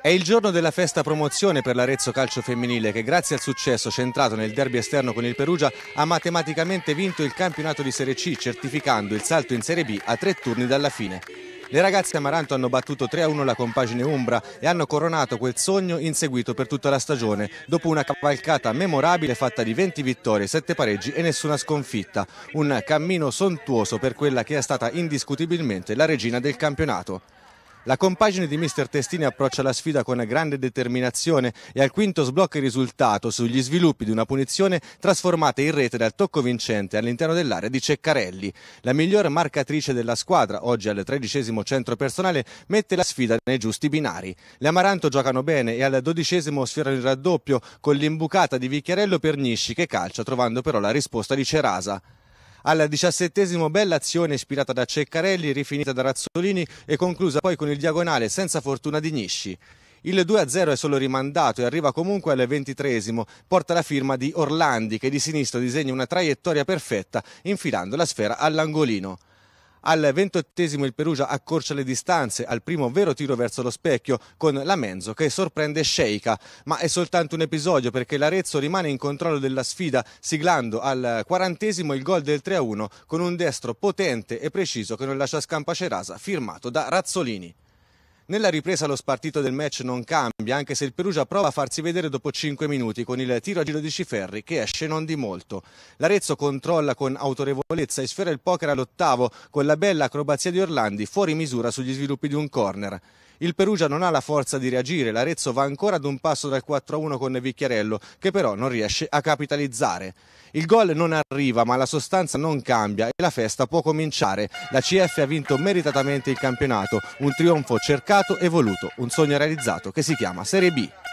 È il giorno della festa promozione per l'Arezzo Calcio Femminile che grazie al successo centrato nel derby esterno con il Perugia ha matematicamente vinto il campionato di Serie C certificando il salto in Serie B a tre turni dalla fine. Le ragazze Amaranto hanno battuto 3-1 la compagine Umbra e hanno coronato quel sogno inseguito per tutta la stagione, dopo una cavalcata memorabile fatta di 20 vittorie, 7 pareggi e nessuna sconfitta. Un cammino sontuoso per quella che è stata indiscutibilmente la regina del campionato. La compagine di mister Testini approccia la sfida con grande determinazione e al quinto sblocca il risultato sugli sviluppi di una punizione trasformata in rete dal tocco vincente all'interno dell'area di Ceccarelli. La miglior marcatrice della squadra, oggi al tredicesimo centro personale, mette la sfida nei giusti binari. Le Amaranto giocano bene e al dodicesimo sfiorano il raddoppio con l'imbucata di Vicchiarello per Nisci che calcia trovando però la risposta di Cerasa al diciassettesimo bella azione ispirata da Ceccarelli, rifinita da Razzolini e conclusa poi con il diagonale senza fortuna di Nisci. Il 2-0 è solo rimandato e arriva comunque al ventitresimo. Porta la firma di Orlandi che di sinistra disegna una traiettoria perfetta infilando la sfera all'angolino. Al ventottesimo il Perugia accorcia le distanze al primo vero tiro verso lo specchio con la Menzo che sorprende Sheika, ma è soltanto un episodio perché l'Arezzo rimane in controllo della sfida siglando al quarantesimo il gol del 3-1 con un destro potente e preciso che non lascia scampa Cerasa firmato da Razzolini. Nella ripresa lo spartito del match non cambia cambia anche se il Perugia prova a farsi vedere dopo 5 minuti con il tiro a giro di Ciferri che esce non di molto. L'Arezzo controlla con autorevolezza e sfera il poker all'ottavo con la bella acrobazia di Orlandi fuori misura sugli sviluppi di un corner. Il Perugia non ha la forza di reagire, l'Arezzo va ancora ad un passo dal 4-1 con Vicchiarello che però non riesce a capitalizzare. Il gol non arriva ma la sostanza non cambia e la festa può cominciare. La CF ha vinto meritatamente il campionato, un trionfo cercato e voluto, un sogno realizzato che si chiama seama, să rebii.